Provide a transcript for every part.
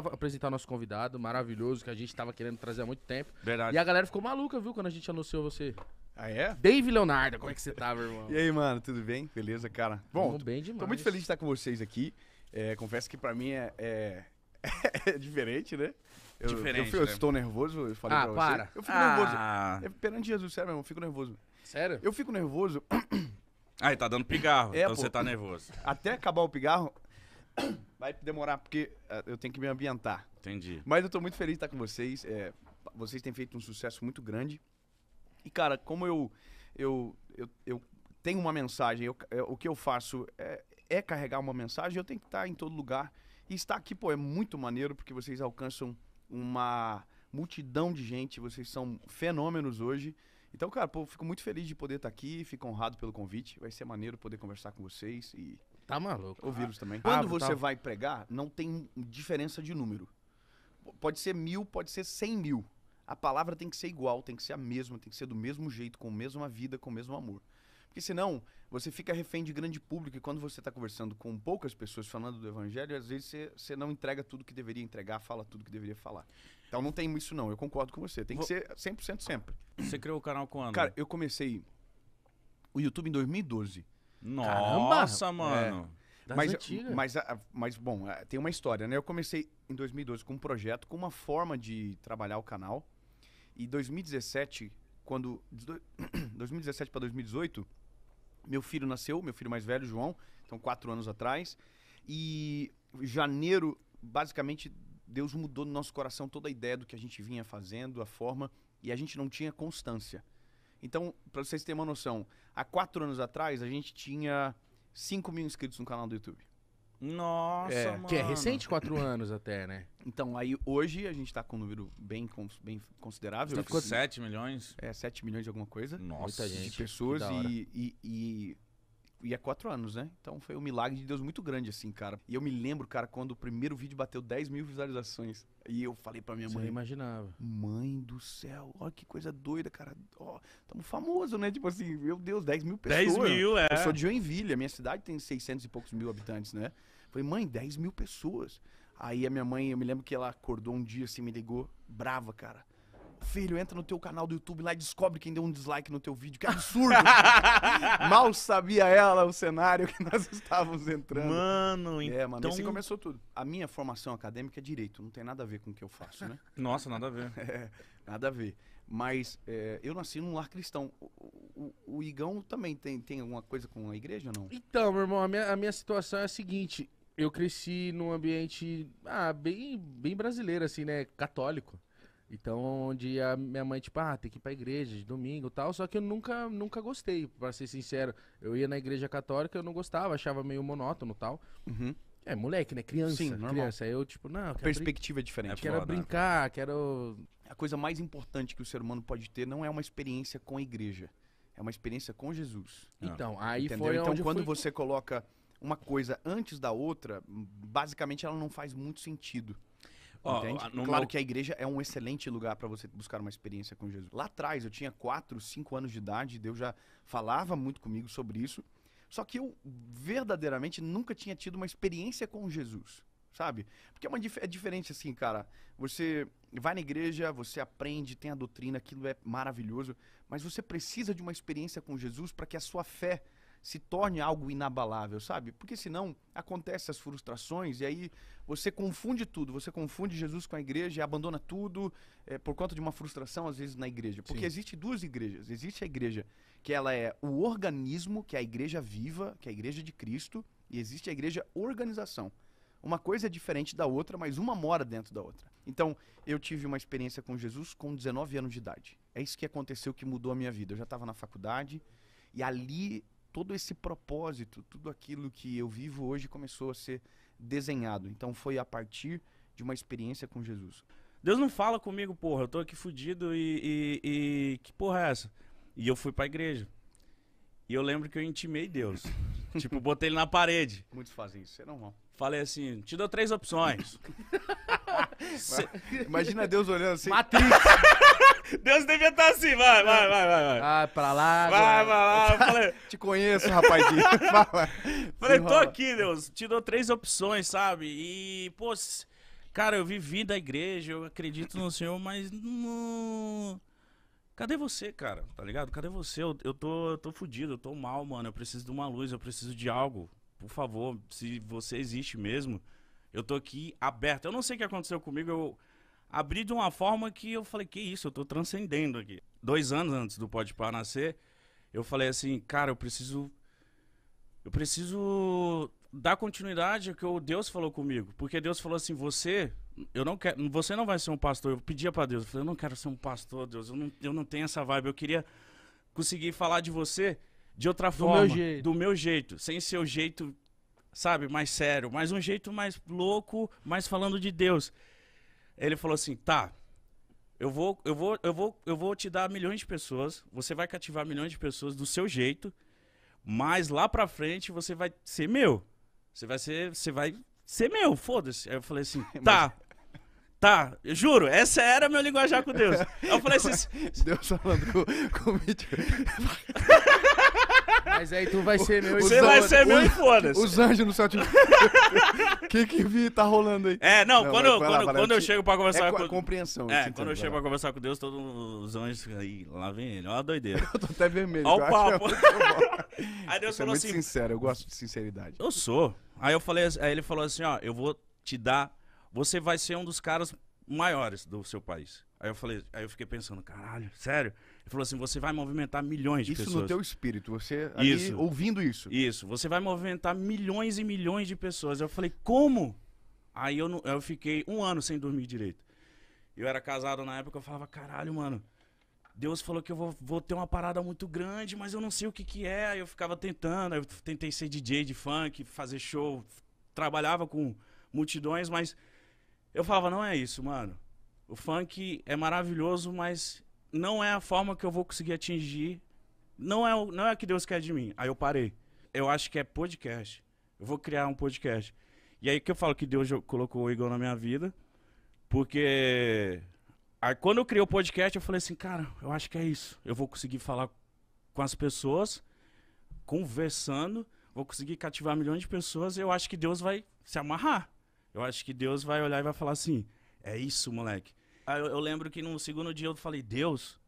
vai apresentar nosso convidado maravilhoso que a gente tava querendo trazer há muito tempo. Verdade. E a galera ficou maluca, viu, quando a gente anunciou você. Ah, é? Dave Leonardo, como é que você tá, meu irmão? e aí, mano, tudo bem? Beleza, cara? Bom, Tamo bem demais. Tô muito feliz de estar com vocês aqui. É, confesso que pra mim é, é, é diferente, né? Eu, diferente. Eu, né? estou nervoso, eu falei ah, pra para. você. Eu fico ah. nervoso. É, perante Jesus, sério irmão, eu fico nervoso. Sério? Eu fico nervoso. Ah, tá dando pigarro, é, então pô, você tá nervoso. Até acabar o pigarro vai demorar, porque uh, eu tenho que me ambientar. Entendi. Mas eu tô muito feliz de estar com vocês. É, vocês têm feito um sucesso muito grande. E, cara, como eu, eu, eu, eu tenho uma mensagem, eu, eu, eh, o que eu faço é, é carregar uma mensagem, eu tenho que estar em todo lugar. E estar aqui, pô, é muito maneiro, porque vocês alcançam uma multidão de gente, vocês são fenômenos hoje. Então, cara, pô, fico muito feliz de poder estar aqui, fico honrado pelo convite. Vai ser maneiro poder conversar com vocês e Tá maluco. o vírus também. Quando você tá... vai pregar, não tem diferença de número. Pode ser mil, pode ser cem mil. A palavra tem que ser igual, tem que ser a mesma, tem que ser do mesmo jeito, com a mesma vida, com o mesmo amor. Porque senão, você fica refém de grande público e quando você está conversando com poucas pessoas falando do evangelho, às vezes você, não entrega tudo que deveria entregar, fala tudo que deveria falar. Então não tem isso não, eu concordo com você. Tem que ser 100% sempre. Você criou o canal quando? Cara, eu comecei o YouTube em 2012. Nossa, Caramba. É. mano. É. Das mas, mas, ah, mas, bom, ah, tem uma história, né? Eu comecei em 2012 com um projeto, com uma forma de trabalhar o canal. E 2017, quando. 2017 para 2018, meu filho nasceu, meu filho mais velho, João, então quatro anos atrás. E janeiro, basicamente, Deus mudou no nosso coração toda a ideia do que a gente vinha fazendo, a forma, e a gente não tinha constância. Então, para vocês terem uma noção, há quatro anos atrás a gente tinha 5 mil inscritos no canal do YouTube. Nossa, é, mano. Que é recente, quatro anos até, né? Então, aí hoje a gente tá com um número bem, bem considerável. Tá ficou 7 assim, milhões? É, 7 milhões de alguma coisa. Nossa, Muita gente. De pessoas e, e, e, e há é quatro anos, né? Então foi um milagre de Deus muito grande, assim, cara. E eu me lembro, cara, quando o primeiro vídeo bateu 10 mil visualizações. E eu falei pra minha Você mãe. Você imaginava. Mãe do céu, olha que coisa doida, cara. Ó, tamo famoso, né? Tipo assim, meu Deus, 10 mil pessoas. 10 mil, é. Eu sou de Joinville, a minha cidade tem 600 e poucos mil habitantes, né? Falei, mãe, 10 mil pessoas. Aí a minha mãe, eu me lembro que ela acordou um dia, assim, me ligou, brava, cara. Filho, entra no teu canal do YouTube lá e descobre quem deu um dislike no teu vídeo. Que absurdo! Mal sabia ela o cenário que nós estávamos entrando. Mano, então... É, mano, assim começou tudo. A minha formação acadêmica é direito, não tem nada a ver com o que eu faço, né? Nossa, nada a ver. É, nada a ver. Mas é, eu nasci num lar cristão. O, o, o, Igão também tem, tem alguma coisa com a igreja, não? Então, meu irmão, a minha, a minha situação é a seguinte. Eu cresci num ambiente ah, bem, bem brasileiro, assim, né? Católico. Então, onde a minha mãe, tipo, ah, tem que ir pra igreja de domingo e tal. Só que eu nunca, nunca gostei, pra ser sincero. Eu ia na igreja católica, eu não gostava, achava meio monótono e tal. Uhum. É, moleque, né? Criança. Sim, normal. criança. Aí eu, tipo, não. perspectiva brin... é diferente, Quero brincar, né? quero. A coisa mais importante que o ser humano pode ter não é uma experiência com a igreja. É uma experiência com Jesus. Então, ah. aí Entendeu? foi. Então, quando fui... você coloca uma coisa antes da outra, basicamente ela não faz muito sentido. Ó, claro que a igreja é um excelente lugar para você buscar uma experiência com Jesus. Lá atrás, eu tinha 4, 5 anos de idade, Deus já falava muito comigo sobre isso. Só que eu verdadeiramente nunca tinha tido uma experiência com Jesus, sabe? Porque é, uma, é diferente assim, cara. Você vai na igreja, você aprende, tem a doutrina, aquilo é maravilhoso, mas você precisa de uma experiência com Jesus para que a sua fé se torne algo inabalável, sabe? Porque senão acontecem as frustrações e aí você confunde tudo. Você confunde Jesus com a igreja e abandona tudo é, por conta de uma frustração, às vezes, na igreja. Porque Sim. existe duas igrejas. Existe a igreja que ela é o organismo, que é a igreja viva, que é a igreja de Cristo, e existe a igreja organização. Uma coisa é diferente da outra, mas uma mora dentro da outra. Então, eu tive uma experiência com Jesus com 19 anos de idade. É isso que aconteceu que mudou a minha vida. Eu já estava na faculdade e ali todo esse propósito, tudo aquilo que eu vivo hoje começou a ser desenhado. Então foi a partir de uma experiência com Jesus. Deus não fala comigo, porra, eu tô aqui fudido e, e, e que porra é essa? E eu fui pra igreja. E eu lembro que eu intimei Deus. tipo, botei ele na parede. Muitos fazem isso, é normal. Falei assim, te dou três opções. Cê... Imagina Deus olhando assim. Matrix! Deus devia estar tá assim, vai, vai, vai, vai. Ah, pra lá. Vai, vai, vai. Falei, Te conheço, rapazinho. Fala. Falei, tô aqui, Deus. Te dou três opções, sabe? E, pô, cara, eu vivi da igreja, eu acredito no Senhor, mas não. Cadê você, cara? Tá ligado? Cadê você? Eu, eu, tô, eu tô fudido, eu tô mal, mano. Eu preciso de uma luz, eu preciso de algo. Por favor, se você existe mesmo, eu tô aqui aberto. Eu não sei o que aconteceu comigo, eu abri de uma forma que eu falei, que isso, eu tô transcendendo aqui. Dois anos antes do Pode Par nascer, eu falei assim, cara, eu preciso. Eu preciso dar continuidade ao que Deus falou comigo. Porque Deus falou assim, você. Eu não quero, você não vai ser um pastor. Eu pedia para Deus, eu falei, eu não quero ser um pastor, Deus. Eu não, eu não tenho essa vibe. Eu queria conseguir falar de você de outra do forma, meu jeito. do meu jeito, sem ser o jeito, sabe, mais sério, mas um jeito mais louco, mais falando de Deus. Ele falou assim: tá, eu vou, eu vou, eu vou, eu vou te dar milhões de pessoas, você vai cativar milhões de pessoas do seu jeito, mas lá pra frente você vai ser meu. Você vai ser, você vai ser meu, foda-se. Aí eu falei assim, tá. Tá, eu juro, essa era meu linguajar com Deus. eu falei assim. Deus falando com, com o Mitchell. Mas aí tu vai ser meu Você vai ser meu e foda-se. Os anjos no céu. Tipo, que que vi tá rolando aí? É, não, não quando, eu, quando, lá, quando eu, eu chego pra conversar é com... compreensão. É, quando eu chego pra conversar com Deus, todos os anjos aí, lá vem ele, olha a doideira. eu tô até vermelho. Olha o papo. aí Deus é falou assim... sincero, eu gosto de sinceridade. Eu sou. Aí eu falei, aí ele falou assim, ó, eu vou te dar... Você vai ser um dos caras maiores do seu país. Aí eu falei, aí eu fiquei pensando, caralho, sério? Ele falou assim: você vai movimentar milhões de isso pessoas. Isso no teu espírito, você ali, ouvindo isso. Isso, você vai movimentar milhões e milhões de pessoas. Eu falei, como? Aí eu, não, eu fiquei um ano sem dormir direito. Eu era casado na época, eu falava, caralho, mano. Deus falou que eu vou, vou, ter uma parada muito grande, mas eu não sei o que que é. Aí eu ficava tentando, eu tentei ser DJ de funk, fazer show, trabalhava com multidões, mas eu falava, não é isso, mano. O funk é maravilhoso, mas não é a forma que eu vou conseguir atingir. Não é, o, não é o que Deus quer de mim. Aí eu parei. Eu acho que é podcast. Eu vou criar um podcast. E aí que eu falo que Deus colocou o Igor na minha vida. Porque aí quando eu criei o podcast, eu falei assim, cara, eu acho que é isso. Eu vou conseguir falar com as pessoas, conversando, vou conseguir cativar milhões de pessoas. Eu acho que Deus vai se amarrar. Eu acho que Deus vai olhar e vai falar assim: é isso, moleque. Aí eu, eu lembro que no segundo dia eu falei, Deus.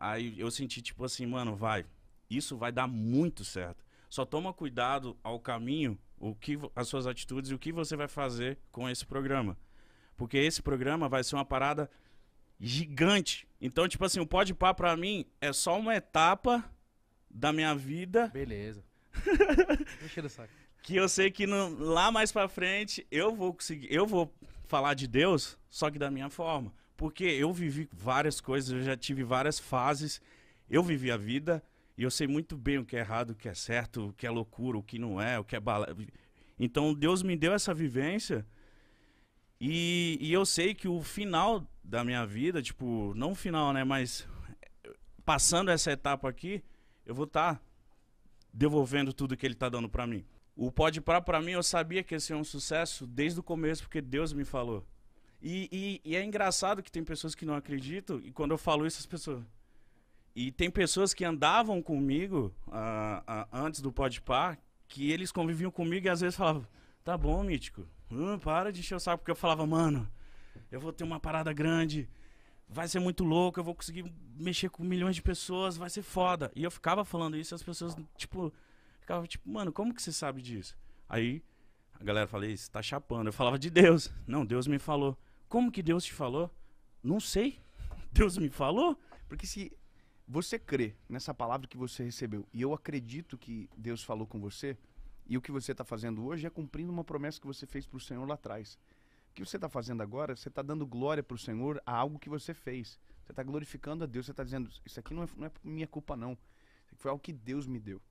Aí eu senti tipo assim, mano, vai. Isso vai dar muito certo. Só toma cuidado ao caminho, o que as suas atitudes e o que você vai fazer com esse programa. Porque esse programa vai ser uma parada gigante. Então, tipo assim, o Pode Pá pra mim é só uma etapa da minha vida. Beleza. que eu sei que no, lá mais pra frente eu vou conseguir, eu vou falar de Deus, só que da minha forma. Porque eu vivi várias coisas, eu já tive várias fases, eu vivi a vida e eu sei muito bem o que é errado, o que é certo, o que é loucura, o que não é, o que é bala. Então Deus me deu essa vivência e, e eu sei que o final da minha vida, tipo, não o final, né, mas passando essa etapa aqui, eu vou estar tá devolvendo tudo que ele está dando para mim. O Pode par pra mim, eu sabia que ia ser um sucesso desde o começo, porque Deus me falou. E, e, e, é engraçado que tem pessoas que não acreditam, e quando eu falo isso, as pessoas. E tem pessoas que andavam comigo uh, uh, antes do Pode Par, que eles conviviam comigo e às vezes falavam: tá bom, mítico, hum, para de encher o saco, porque eu falava, mano, eu vou ter uma parada grande, vai ser muito louco, eu vou conseguir mexer com milhões de pessoas, vai ser foda. E eu ficava falando isso e as pessoas, tipo Ficava tipo, mano, como que você sabe disso? Aí a galera falei, você tá chapando. Eu falava de Deus. Não, Deus me falou. Como que Deus te falou? Não sei. Deus me falou? Porque se você crê nessa palavra que você recebeu, e eu acredito que Deus falou com você, e o que você está fazendo hoje é cumprindo uma promessa que você fez para o Senhor lá atrás. O que você está fazendo agora, você está dando glória para o Senhor a algo que você fez. Você está glorificando a Deus, você está dizendo, isso aqui não é, não é minha culpa não. Isso foi algo que Deus me deu.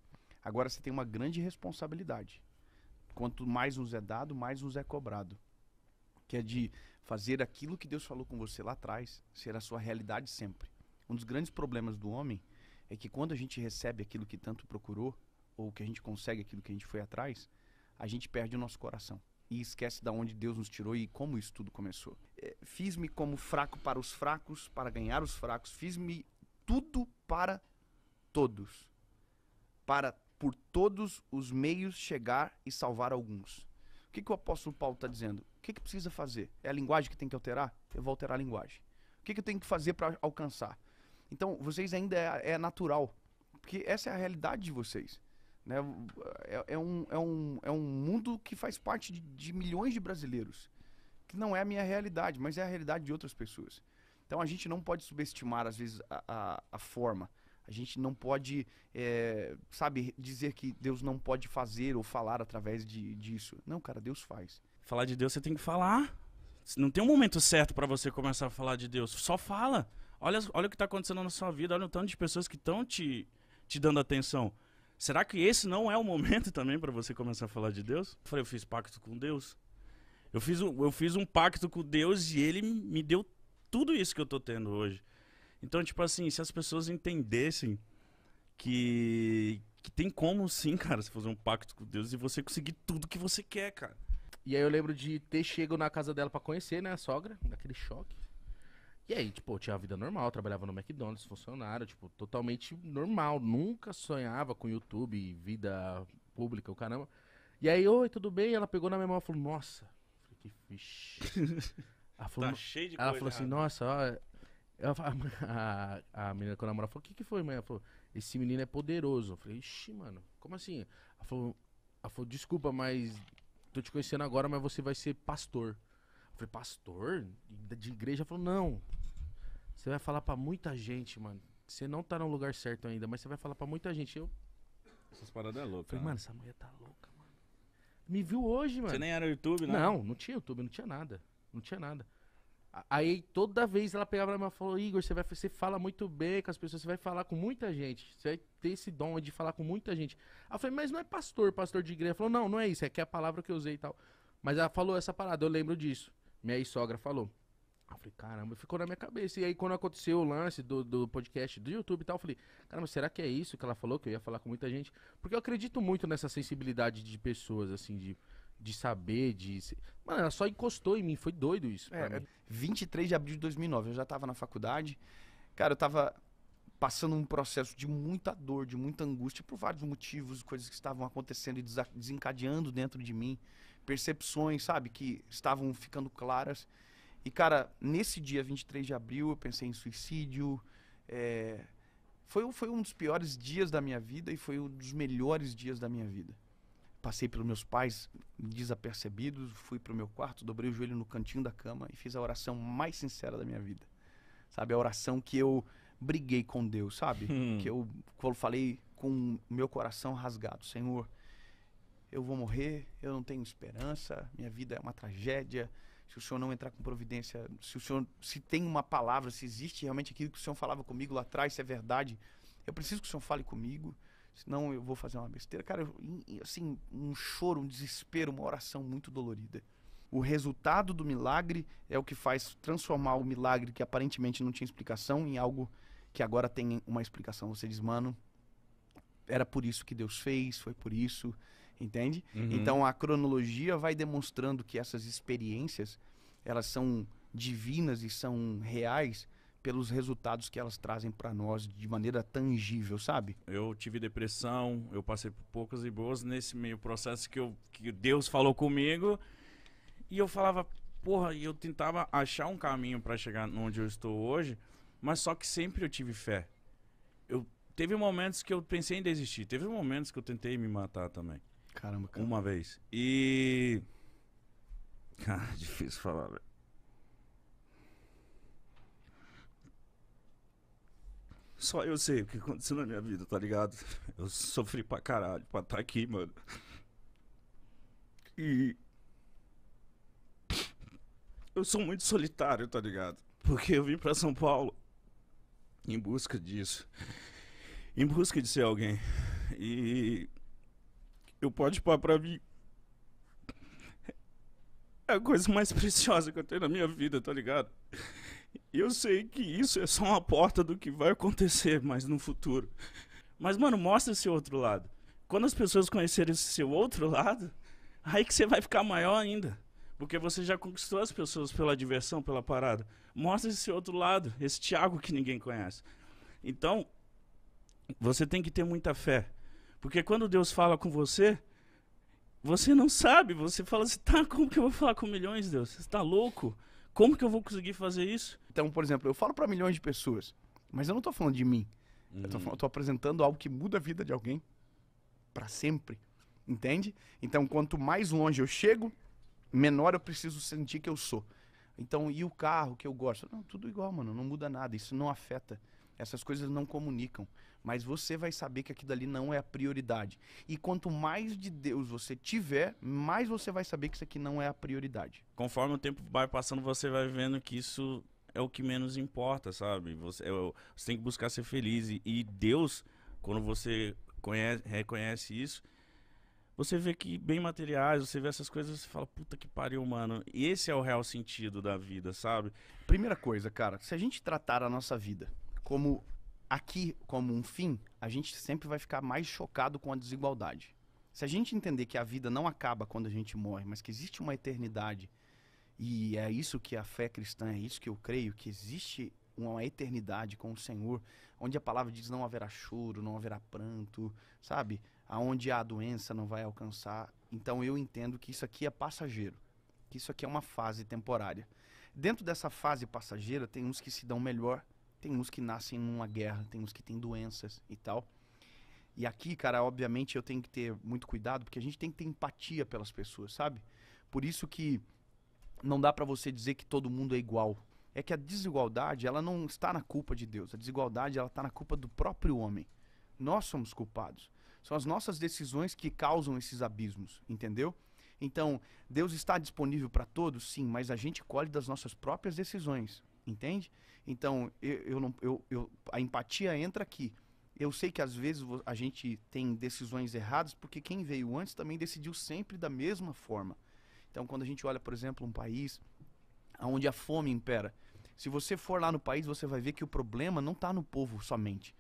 Agora você tem uma grande responsabilidade. Quanto mais nos é dado, mais nos é cobrado. Que é de fazer aquilo que Deus falou com você lá atrás, ser a sua realidade sempre. Um dos grandes problemas do homem é que quando a gente recebe aquilo que tanto procurou, ou que a gente consegue aquilo que a gente foi atrás, a gente perde o nosso coração e esquece de onde Deus nos tirou e como isso tudo começou. É, fiz-me como fraco para os fracos, para ganhar os fracos. Fiz-me tudo para todos, para por todos os meios chegar e salvar alguns. O que, que o apóstolo Paulo está dizendo? O que, que precisa fazer? É a linguagem que tem que alterar? Eu vou alterar a linguagem. O que, que eu tenho que fazer para alcançar? Então, vocês ainda é, é, natural, porque essa é a realidade de vocês. Né? É, é um, é, um, é um mundo que faz parte de, de milhões de brasileiros, que não é a minha realidade, mas é a realidade de outras pessoas. Então, a gente não pode subestimar, às vezes, a, a, a forma. A gente não pode, é, sabe, dizer que Deus não pode fazer ou falar através de, disso. Não, cara, Deus faz. Falar de Deus você tem que falar. Não tem um momento certo para você começar a falar de Deus. Só fala. Olha, olha o que tá acontecendo na sua vida. Olha o tanto de pessoas que estão te, te dando atenção. Será que esse não é o momento também para você começar a falar de Deus? Eu falei, eu fiz pacto com Deus. Eu fiz, eu fiz um pacto com Deus e ele me deu tudo isso que eu tô tendo hoje. Então, tipo assim, se as pessoas entendessem que, que tem como sim, cara, você fazer um pacto com Deus e você conseguir tudo que você quer, cara. E aí eu lembro de ter chego na casa dela para conhecer, né, a sogra, daquele choque. E aí, tipo, eu tinha a vida normal, trabalhava no McDonald's, funcionário, tipo, totalmente normal. Nunca sonhava com YouTube, vida pública, o caramba. E aí, oi, tudo bem? Ela pegou na memória e falou, nossa. que fixe. Ela tá falou, tá cheio de ela coisa falou assim, nossa, ó, ela fala, a, a, menina que eu namoro falou: O que, que foi, mãe? Ela falou: Esse menino é poderoso. Eu falei: Ixi, mano, como assim? Ela falou: ela falou Desculpa, mas tô te conhecendo agora, mas você vai ser pastor. Eu falei: Pastor? De igreja? Ela falou: Não. Você vai falar para muita gente, mano. Você não tá no lugar certo ainda, mas você vai falar para muita gente. Eu. Essas paradas é louca. Falei, né? mano, essa mulher tá louca, mano. Me viu hoje, mano. Você nem era YouTube, né? Não, não tinha YouTube, não tinha nada. Não tinha nada. Aí toda vez ela pegava pra mim e falou: Igor, você, vai, você fala muito bem com as pessoas, você vai falar com muita gente. Você vai ter esse dom de falar com muita gente. Aí eu falei, mas não é pastor, pastor de igreja. Ela falou, não, não é isso, é que é a palavra que eu usei e tal. Mas ela falou essa parada, eu lembro disso. Minha sogra falou. Eu falei, caramba, ficou na minha cabeça. E aí, quando aconteceu o lance do, do podcast do YouTube e tal, eu falei, caramba, será que é isso que ela falou? Que eu ia falar com muita gente? Porque eu acredito muito nessa sensibilidade de pessoas, assim, de de saber, de. Mano, ela só encostou em mim, foi doido isso. É, mim. 23 é de abril de 2009, eu já tava na faculdade. Cara, eu tava passando um processo de muita dor, de muita angústia, por vários motivos, coisas que estavam acontecendo e desencadeando dentro de mim, percepções, sabe, que estavam ficando claras. E, cara, nesse dia 23 de abril, eu pensei em suicídio. É... Foi, foi um dos piores dias da minha vida e foi um dos melhores dias da minha vida. Passei pelos meus pais desapercebidos, fui pro meu quarto, dobrei o joelho no cantinho da cama e fiz a oração mais sincera da minha vida. Sabe, a oração que eu briguei com Deus, sabe? Hum. Que eu falei com meu coração rasgado, Senhor, eu vou morrer, eu não tenho esperança, minha vida é uma tragédia. Se o Senhor não entrar com providência, se o Senhor se tem uma palavra, se existe realmente aquilo que o Senhor falava comigo lá atrás, se é verdade, eu preciso que o Senhor fale comigo. Senão eu vou fazer uma besteira. Cara, eu, assim, um choro, um desespero, uma oração muito dolorida. O resultado do milagre é o que faz transformar o milagre que aparentemente não tinha explicação em algo que agora tem uma explicação. Você diz, mano, era por isso que Deus fez, foi por isso, entende? Uhum. Então a cronologia vai demonstrando que essas experiências, elas são divinas e são reais, pelos resultados que elas trazem para nós de maneira tangível, sabe? Eu tive depressão, eu passei por poucas e boas nesse meio processo que, eu, que Deus falou comigo e eu falava, porra, e eu tentava achar um caminho para chegar onde eu estou hoje, mas só que sempre eu tive fé. Eu teve momentos que eu pensei em desistir, teve momentos que eu tentei me matar também. Caramba, cara. Uma vez. E Cara, difícil falar, velho. Só eu sei o que aconteceu na minha vida, tá ligado? Eu sofri pra caralho pra estar tá aqui, mano. E. Eu sou muito solitário, tá ligado? Porque eu vim pra São Paulo em busca disso. Em busca de ser alguém. E. Eu pode pá pra mim. É a coisa mais preciosa que eu tenho na minha vida, tá ligado? Eu sei que isso é só uma porta do que vai acontecer mais no futuro. Mas, mano, mostra esse outro lado. Quando as pessoas conhecerem esse seu outro lado, aí que você vai ficar maior ainda. Porque você já conquistou as pessoas pela diversão, pela parada. Mostra esse outro lado, esse Thiago que ninguém conhece. Então, você tem que ter muita fé. Porque quando Deus fala com você, você não sabe. Você fala assim, tá, como que eu vou falar com milhões, Deus? Você está louco? Como que eu vou conseguir fazer isso? Então, por exemplo, eu falo para milhões de pessoas, mas eu não estou falando de mim. Uhum. Eu, estou apresentando algo que muda a vida de alguém para sempre. Entende? Então, quanto mais longe eu chego, menor eu preciso sentir que eu sou. Então, e o carro que eu gosto? Não, tudo igual, mano. Não muda nada. Isso não afeta. Essas coisas não comunicam. Mas você vai saber que aquilo ali não é a prioridade. E quanto mais de Deus você tiver, mais você vai saber que isso aqui não é a prioridade. Conforme o tempo vai passando, você vai vendo que isso é o que menos importa, sabe? Você, é você tem que buscar ser feliz. E, e Deus, quando você conhece, reconhece isso, você vê que bem materiais, você vê essas coisas, você fala, puta que pariu, mano. E esse é o real sentido da vida, sabe? Primeira coisa, cara, se a gente tratar a nossa vida como aqui, como um fim, a gente sempre vai ficar mais chocado com a desigualdade. Se a gente entender que a vida não acaba quando a gente morre, mas que existe uma eternidade, e é isso que a fé cristã, é isso que eu creio, que existe uma eternidade com o Senhor, onde a palavra diz não haverá choro, não haverá pranto, sabe? Aonde a doença não vai alcançar. Então eu entendo que isso aqui é passageiro, que isso aqui é uma fase temporária. Dentro dessa fase passageira tem uns que se dão melhor tem uns que nascem numa guerra, tem uns que têm doenças e tal. E aqui, cara, obviamente eu tenho que ter muito cuidado, porque a gente tem que ter empatia pelas pessoas, sabe? Por isso que não dá para você dizer que todo mundo é igual. É que a desigualdade, ela não está na culpa de Deus. A desigualdade, ela está na culpa do próprio homem. Nós somos culpados. São as nossas decisões que causam esses abismos, entendeu? Então, Deus está disponível para todos, sim, mas a gente colhe das nossas próprias decisões. Entende? Então, eu, eu não, eu, eu, a empatia entra aqui. Eu sei que às vezes a gente tem decisões erradas porque quem veio antes também decidiu sempre da mesma forma. Então, quando a gente olha, por exemplo, um país onde a fome impera, se você for lá no país, você vai ver que o problema não está no povo somente.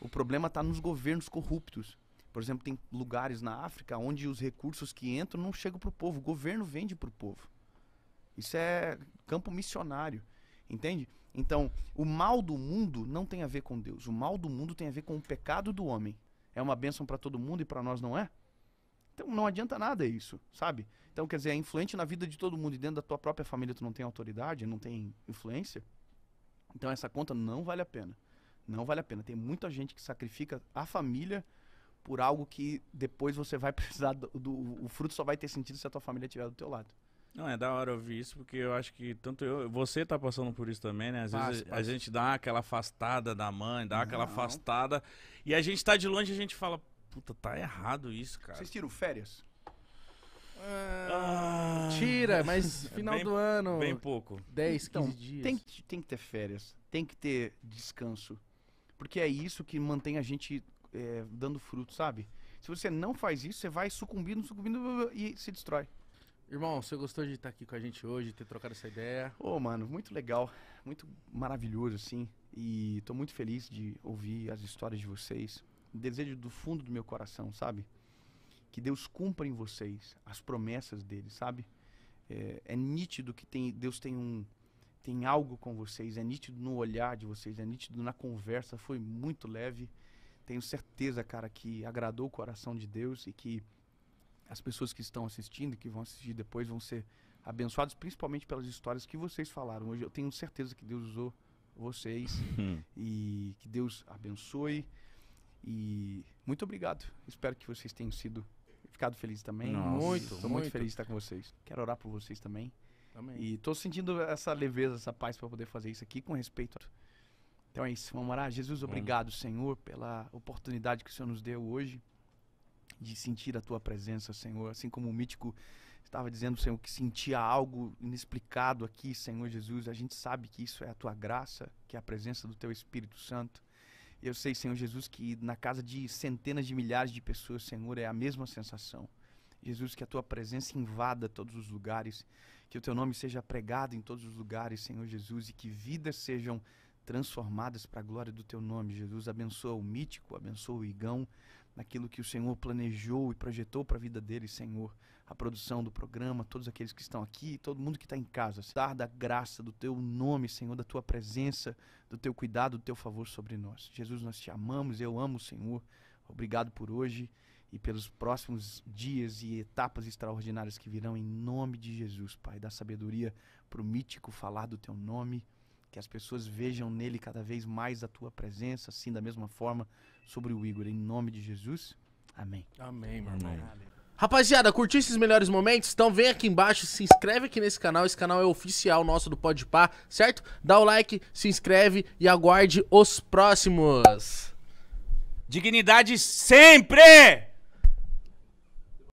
O problema está nos governos corruptos. Por exemplo, tem lugares na África onde os recursos que entram não chegam para o povo, o governo vende para o povo. Isso é campo missionário. Entende? Então, o mal do mundo não tem a ver com Deus. O mal do mundo tem a ver com o pecado do homem. É uma bênção para todo mundo e para nós não é? Então não adianta nada isso, sabe? Então, quer dizer, é influente na vida de todo mundo e dentro da tua própria família tu não tem autoridade, não tem influência. Então essa conta não vale a pena. Não vale a pena. Tem muita gente que sacrifica a família por algo que depois você vai precisar do, do o fruto só vai ter sentido se a tua família estiver do teu lado. Não, é da hora ouvir isso, porque eu acho que tanto eu. Você tá passando por isso também, né? Às passa, vezes a, a gente dá aquela afastada da mãe, dá aquela afastada. E a gente tá de longe e a gente fala, puta, tá errado isso, cara. Vocês tiram férias? Ah, ah. tira, mas é final bem, do ano. Bem pouco. 10, então, 15 dias. Tem que, tem que ter férias, tem que ter descanso. Porque é isso que mantém a gente é, dando fruto, sabe? Se você não faz isso, você vai sucumbindo, sucumbindo e se destrói. Irmão, você gostou de estar aqui com a gente hoje, ter trocado essa ideia? Ô, oh, mano, muito legal, muito maravilhoso, assim. E tô muito feliz de ouvir as histórias de vocês. Desejo do fundo do meu coração, sabe? Que Deus cumpra em vocês as promessas dele, sabe? É, é nítido que tem, Deus tem um, tem algo com vocês, é nítido no olhar de vocês, é nítido na conversa, foi muito leve. Tenho certeza, cara, que agradou o coração de Deus e que as pessoas que estão assistindo, que vão assistir depois, vão ser abençoados, principalmente pelas histórias que vocês falaram hoje. Eu tenho certeza que Deus usou vocês hum. e que Deus abençoe. E muito obrigado. Espero que vocês tenham sido ficado felizes também. Nossa, muito, estou muito, muito feliz de estar com vocês. Quero orar por vocês também. Amém. E estou sentindo essa leveza, essa paz para poder fazer isso aqui com respeito. Então é isso. Vamos orar. Jesus, obrigado, Senhor, pela oportunidade que o Senhor nos deu hoje de sentir a tua presença, Senhor. Assim como o mítico estava dizendo, Senhor, que sentia algo inexplicado aqui, Senhor Jesus, a gente sabe que isso é a tua graça, que é a presença do teu Espírito Santo. Eu sei, Senhor Jesus, que na casa de centenas de milhares de pessoas, Senhor, é a mesma sensação. Jesus, que a tua presença invada todos os lugares, que o teu nome seja pregado em todos os lugares, Senhor Jesus, e que vidas sejam transformadas para a glória do teu nome, Jesus. Abençoa o mítico, abençoa o igão, naquilo que o Senhor planejou e projetou para a vida dele, Senhor. A produção do programa, todos aqueles que estão aqui, todo mundo que está em casa. Dar da graça do teu nome, Senhor, da tua presença, do teu cuidado, do teu favor sobre nós. Jesus, nós te amamos, eu amo o Senhor. Obrigado por hoje e pelos próximos dias e etapas extraordinárias que virão em nome de Jesus, Pai. Dá sabedoria para o mítico falar do teu nome, que as pessoas vejam nele cada vez mais a tua presença, assim da mesma forma sobre o Igor. Em nome de Jesus. Amém. Amém, meu irmão. Rapaziada, curtiu esses melhores momentos? Então vem aqui embaixo, se inscreve aqui nesse canal. Esse canal é oficial nosso do Podpah, certo? Dá o like, se inscreve e aguarde os próximos. Dignidade sempre!